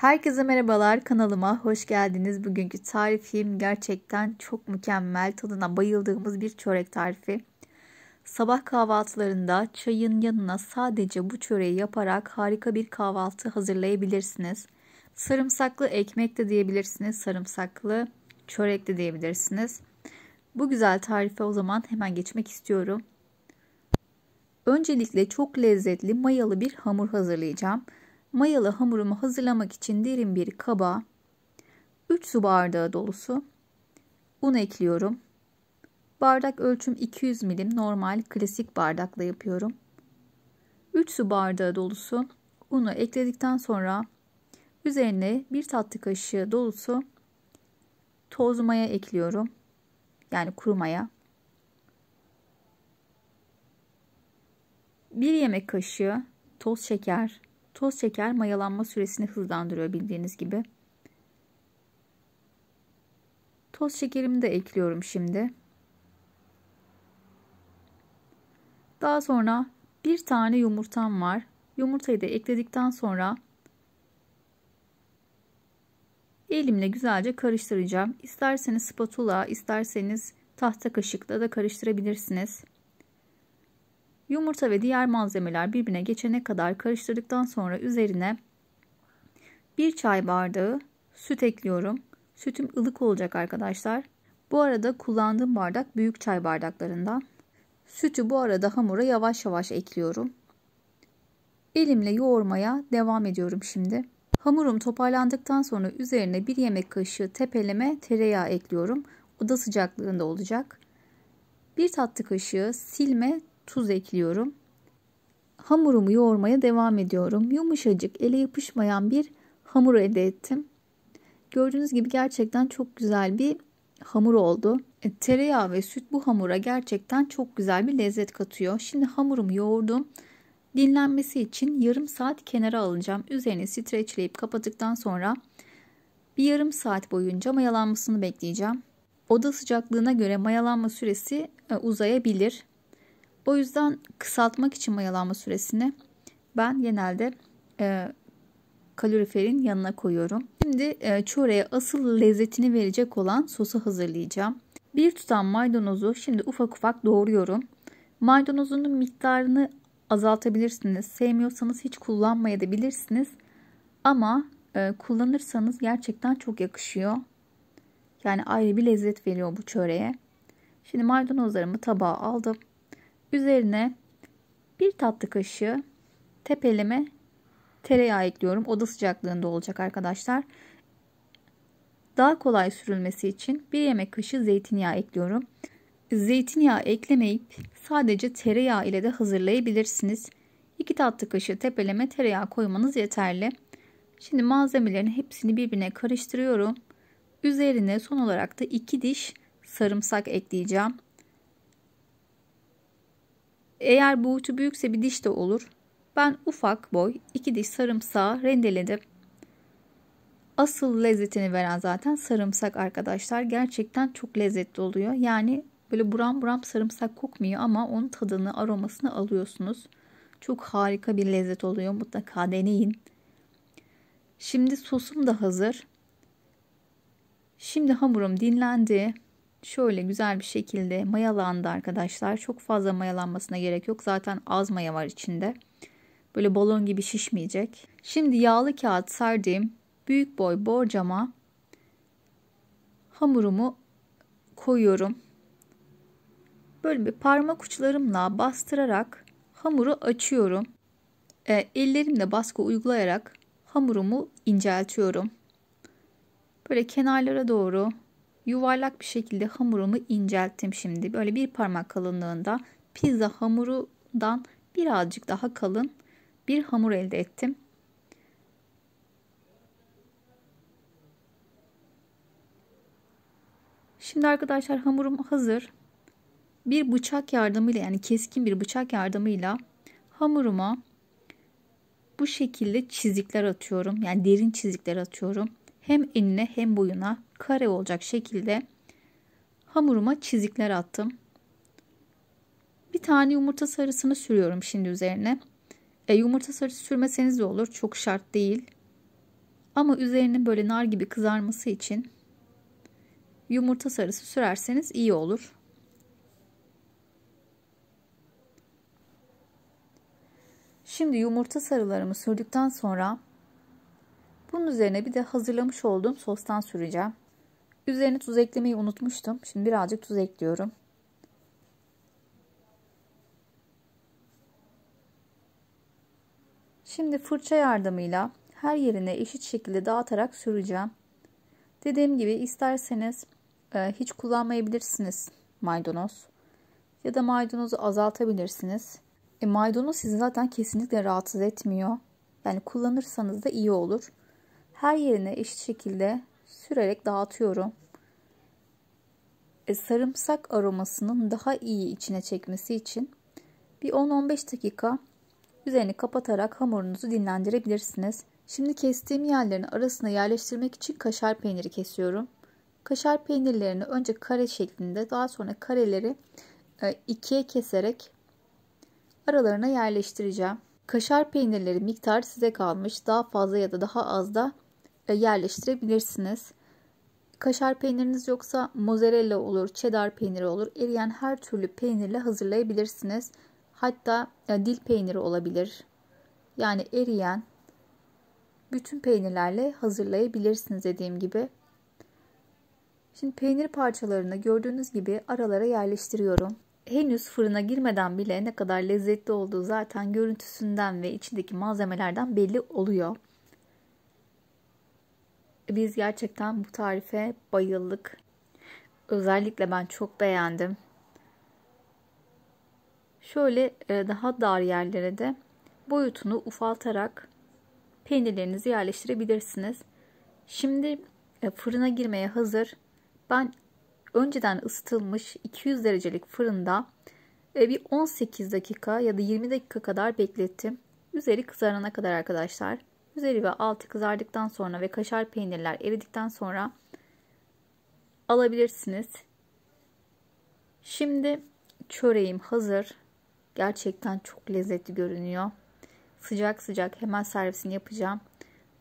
Herkese merhabalar kanalıma hoş geldiniz. Bugünkü tarifim gerçekten çok mükemmel tadına bayıldığımız bir çörek tarifi. Sabah kahvaltılarında çayın yanına sadece bu çöreği yaparak harika bir kahvaltı hazırlayabilirsiniz. Sarımsaklı ekmek de diyebilirsiniz, sarımsaklı çörek de diyebilirsiniz. Bu güzel tarife o zaman hemen geçmek istiyorum. Öncelikle çok lezzetli mayalı bir hamur hazırlayacağım mayalı hamurumu hazırlamak için derin bir kaba 3 su bardağı dolusu un ekliyorum. Bardak ölçüm 200 milim normal klasik bardakla yapıyorum. 3 su bardağı dolusu unu ekledikten sonra üzerine 1 tatlı kaşığı dolusu toz maya ekliyorum. Yani kuru maya. 1 yemek kaşığı toz şeker Toz şeker mayalanma süresini hızlandırıyor bildiğiniz gibi. Toz şekerimi de ekliyorum şimdi. Daha sonra bir tane yumurtam var. Yumurtayı da ekledikten sonra elimle güzelce karıştıracağım. İsterseniz spatula, isterseniz tahta kaşıkla da karıştırabilirsiniz. Yumurta ve diğer malzemeler birbirine geçene kadar karıştırdıktan sonra üzerine 1 çay bardağı süt ekliyorum. Sütüm ılık olacak arkadaşlar. Bu arada kullandığım bardak büyük çay bardaklarından. Sütü bu arada hamura yavaş yavaş ekliyorum. Elimle yoğurmaya devam ediyorum şimdi. Hamurum toparlandıktan sonra üzerine 1 yemek kaşığı tepeleme tereyağı ekliyorum. Oda sıcaklığında olacak. 1 tatlı kaşığı silme tuz ekliyorum. Hamurumu yoğurmaya devam ediyorum. Yumuşacık, ele yapışmayan bir hamur elde ettim. Gördüğünüz gibi gerçekten çok güzel bir hamur oldu. E, tereyağı ve süt bu hamura gerçekten çok güzel bir lezzet katıyor. Şimdi hamurumu yoğurdum. Dinlenmesi için yarım saat kenara alacağım. Üzerini streçleyip kapattıktan sonra bir yarım saat boyunca mayalanmasını bekleyeceğim. Oda sıcaklığına göre mayalanma süresi e, uzayabilir. O yüzden kısaltmak için mayalanma süresini ben genelde e, kaloriferin yanına koyuyorum. Şimdi e, çöreğe asıl lezzetini verecek olan sosu hazırlayacağım. Bir tutam maydanozu şimdi ufak ufak doğruyorum. Maydanozunun miktarını azaltabilirsiniz. Sevmiyorsanız hiç kullanmaya da Ama e, kullanırsanız gerçekten çok yakışıyor. Yani ayrı bir lezzet veriyor bu çöreğe. Şimdi maydanozlarımı tabağa aldım. Üzerine bir tatlı kaşığı tepeleme tereyağı ekliyorum. Oda sıcaklığında olacak arkadaşlar. Daha kolay sürülmesi için bir yemek kaşığı zeytinyağı ekliyorum. Zeytinyağı eklemeyip sadece tereyağı ile de hazırlayabilirsiniz. 2 tatlı kaşığı tepeleme tereyağı koymanız yeterli. Şimdi malzemelerin hepsini birbirine karıştırıyorum. Üzerine son olarak da 2 diş sarımsak ekleyeceğim. Eğer boyutu büyükse bir diş de olur. Ben ufak boy iki diş sarımsağı rendeledim. Asıl lezzetini veren zaten sarımsak arkadaşlar. Gerçekten çok lezzetli oluyor. Yani böyle buram buram sarımsak kokmuyor ama onun tadını aromasını alıyorsunuz. Çok harika bir lezzet oluyor. Mutlaka deneyin. Şimdi sosum da hazır. Şimdi hamurum dinlendi şöyle güzel bir şekilde mayalandı arkadaşlar. Çok fazla mayalanmasına gerek yok. Zaten az maya var içinde. Böyle balon gibi şişmeyecek. Şimdi yağlı kağıt serdiğim büyük boy borcama hamurumu koyuyorum. Böyle bir parmak uçlarımla bastırarak hamuru açıyorum. E, ellerimle baskı uygulayarak hamurumu inceltiyorum. Böyle kenarlara doğru yuvarlak bir şekilde hamurumu incelttim şimdi. Böyle bir parmak kalınlığında pizza hamurundan birazcık daha kalın bir hamur elde ettim. Şimdi arkadaşlar hamurum hazır. Bir bıçak yardımıyla yani keskin bir bıçak yardımıyla hamuruma bu şekilde çizikler atıyorum. Yani derin çizikler atıyorum hem enine hem boyuna kare olacak şekilde hamuruma çizikler attım. Bir tane yumurta sarısını sürüyorum şimdi üzerine. E, yumurta sarısı sürmeseniz de olur. Çok şart değil. Ama üzerinin böyle nar gibi kızarması için yumurta sarısı sürerseniz iyi olur. Şimdi yumurta sarılarımı sürdükten sonra bunun üzerine bir de hazırlamış olduğum sostan süreceğim. Üzerine tuz eklemeyi unutmuştum. Şimdi birazcık tuz ekliyorum. Şimdi fırça yardımıyla her yerine eşit şekilde dağıtarak süreceğim. Dediğim gibi isterseniz e, hiç kullanmayabilirsiniz maydanoz. Ya da maydanozu azaltabilirsiniz. E, maydanoz sizi zaten kesinlikle rahatsız etmiyor. Yani kullanırsanız da iyi olur. Her yerine eşit şekilde sürerek dağıtıyorum. E, sarımsak aromasının daha iyi içine çekmesi için bir 10-15 dakika üzerini kapatarak hamurunuzu dinlendirebilirsiniz. Şimdi kestiğim yerlerin arasına yerleştirmek için kaşar peyniri kesiyorum. Kaşar peynirlerini önce kare şeklinde daha sonra kareleri e, ikiye keserek aralarına yerleştireceğim. Kaşar peynirleri miktar size kalmış. Daha fazla ya da daha az da yerleştirebilirsiniz. Kaşar peyniriniz yoksa mozzarella olur, cheddar peyniri olur. Eriyen her türlü peynirle hazırlayabilirsiniz. Hatta e, dil peyniri olabilir. Yani eriyen bütün peynirlerle hazırlayabilirsiniz dediğim gibi. Şimdi peynir parçalarını gördüğünüz gibi aralara yerleştiriyorum. Henüz fırına girmeden bile ne kadar lezzetli olduğu zaten görüntüsünden ve içindeki malzemelerden belli oluyor. Biz gerçekten bu tarife bayıldık. Özellikle ben çok beğendim. Şöyle e, daha dar yerlere de boyutunu ufaltarak peynirlerinizi yerleştirebilirsiniz. Şimdi e, fırına girmeye hazır. Ben önceden ısıtılmış 200 derecelik fırında e, bir 18 dakika ya da 20 dakika kadar beklettim. Üzeri kızarana kadar arkadaşlar. Üzeri ve altı kızardıktan sonra ve kaşar peynirler eridikten sonra alabilirsiniz. Şimdi çöreğim hazır. Gerçekten çok lezzetli görünüyor. Sıcak sıcak hemen servisini yapacağım.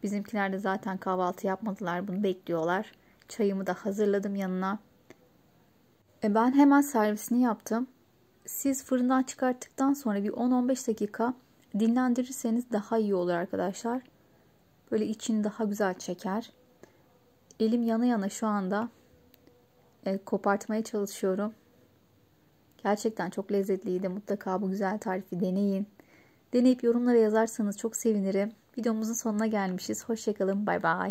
Bizimkiler de zaten kahvaltı yapmadılar. Bunu bekliyorlar. Çayımı da hazırladım yanına. E ben hemen servisini yaptım. Siz fırından çıkarttıktan sonra bir 10-15 dakika dinlendirirseniz daha iyi olur arkadaşlar. Böyle içini daha güzel çeker. Elim yana yana şu anda e, kopartmaya çalışıyorum. Gerçekten çok lezzetliydi. Mutlaka bu güzel tarifi deneyin. Deneyip yorumlara yazarsanız çok sevinirim. Videomuzun sonuna gelmişiz. Hoşçakalın. Bay bay.